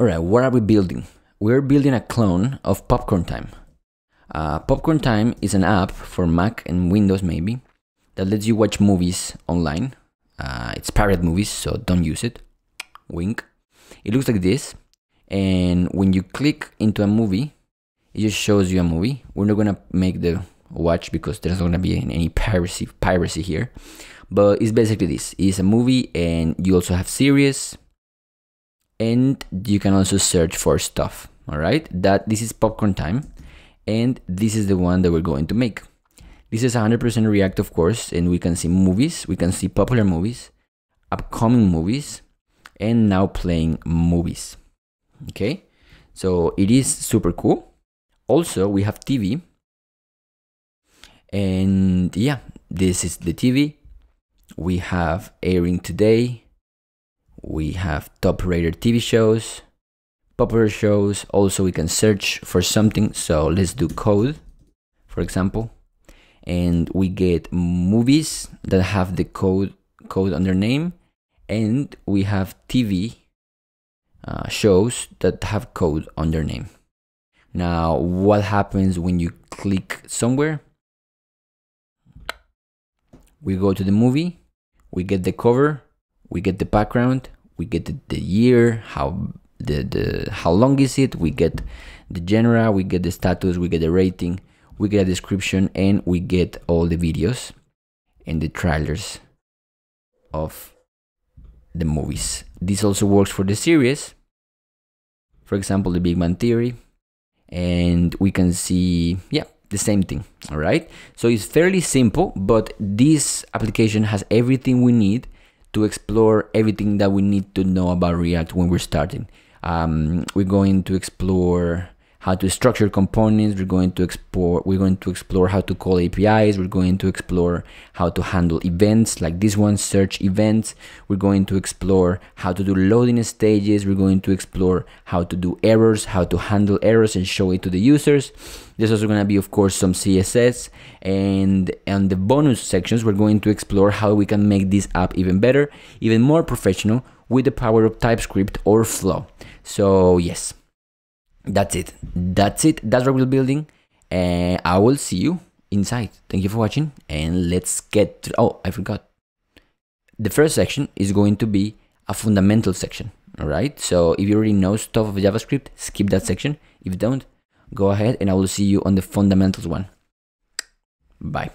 All right, what are we building? We're building a clone of Popcorn Time. Uh, Popcorn Time is an app for Mac and Windows, maybe, that lets you watch movies online. Uh, it's pirate movies, so don't use it. Wink. It looks like this, and when you click into a movie, it just shows you a movie. We're not gonna make the watch because there's not gonna be any piracy piracy here. But it's basically this: it's a movie, and you also have series, and you can also search for stuff all right that this is popcorn time and this is the one that we're going to make this is 100% react of course and we can see movies we can see popular movies upcoming movies and now playing movies okay so it is super cool also we have tv and yeah this is the tv we have airing today we have top rated TV shows, popular shows. Also, we can search for something. So let's do code, for example, and we get movies that have the code code under name, and we have TV uh, shows that have code on their name. Now, what happens when you click somewhere? We go to the movie, we get the cover, we get the background we get the, the year how the, the how long is it we get the genre we get the status we get the rating we get a description and we get all the videos and the trailers of the movies this also works for the series for example the big man theory and we can see yeah the same thing all right so it's fairly simple but this application has everything we need to explore everything that we need to know about React when we're starting. Um, we're going to explore how to structure components. We're going to explore, we're going to explore how to call APIs. We're going to explore how to handle events like this one, search events. We're going to explore how to do loading stages. We're going to explore how to do errors, how to handle errors and show it to the users. There's also going to be, of course, some CSS. And on the bonus sections, we're going to explore how we can make this app even better, even more professional with the power of TypeScript or Flow. So yes, that's it that's it that's what we're building and eh, i will see you inside thank you for watching and let's get to, oh i forgot the first section is going to be a fundamental section all right so if you already know stuff of javascript skip that section if you don't go ahead and i will see you on the fundamentals one bye